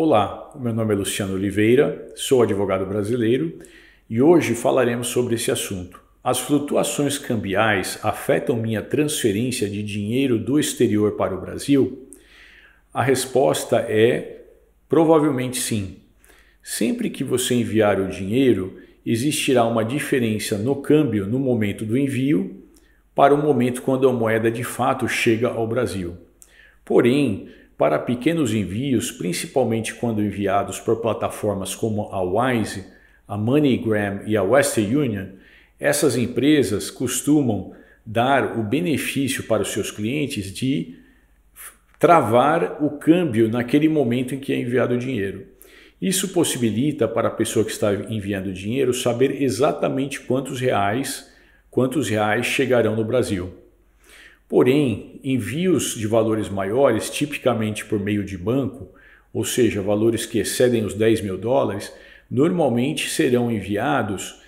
Olá, meu nome é Luciano Oliveira, sou advogado brasileiro e hoje falaremos sobre esse assunto. As flutuações cambiais afetam minha transferência de dinheiro do exterior para o Brasil? A resposta é provavelmente sim. Sempre que você enviar o dinheiro, existirá uma diferença no câmbio no momento do envio para o momento quando a moeda de fato chega ao Brasil. Porém, para pequenos envios, principalmente quando enviados por plataformas como a Wise, a MoneyGram e a Western Union, essas empresas costumam dar o benefício para os seus clientes de travar o câmbio naquele momento em que é enviado o dinheiro. Isso possibilita para a pessoa que está enviando o dinheiro saber exatamente quantos reais, quantos reais chegarão no Brasil. Porém, envios de valores maiores, tipicamente por meio de banco, ou seja, valores que excedem os 10 mil dólares, normalmente serão enviados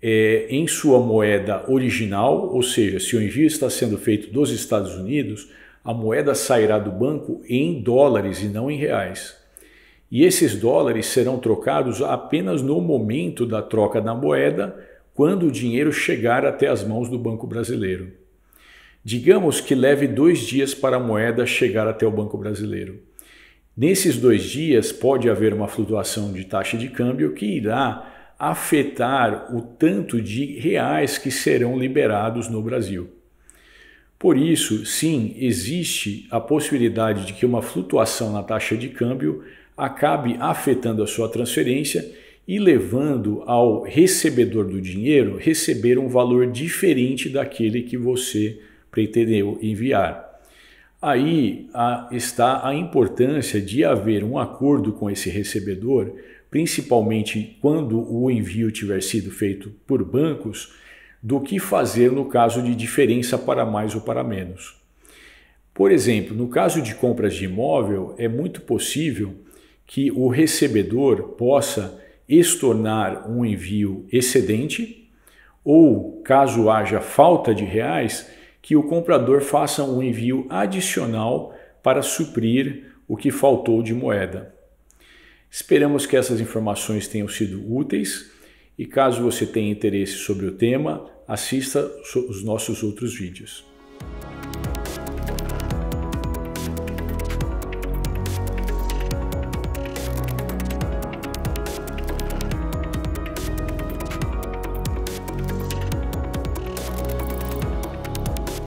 é, em sua moeda original, ou seja, se o envio está sendo feito dos Estados Unidos, a moeda sairá do banco em dólares e não em reais. E esses dólares serão trocados apenas no momento da troca da moeda, quando o dinheiro chegar até as mãos do Banco Brasileiro. Digamos que leve dois dias para a moeda chegar até o Banco Brasileiro. Nesses dois dias, pode haver uma flutuação de taxa de câmbio que irá afetar o tanto de reais que serão liberados no Brasil. Por isso, sim, existe a possibilidade de que uma flutuação na taxa de câmbio acabe afetando a sua transferência e levando ao recebedor do dinheiro receber um valor diferente daquele que você pretendeu enviar. Aí a, está a importância de haver um acordo com esse recebedor, principalmente quando o envio tiver sido feito por bancos, do que fazer no caso de diferença para mais ou para menos. Por exemplo, no caso de compras de imóvel, é muito possível que o recebedor possa estornar um envio excedente, ou caso haja falta de reais, que o comprador faça um envio adicional para suprir o que faltou de moeda. Esperamos que essas informações tenham sido úteis e caso você tenha interesse sobre o tema, assista os nossos outros vídeos.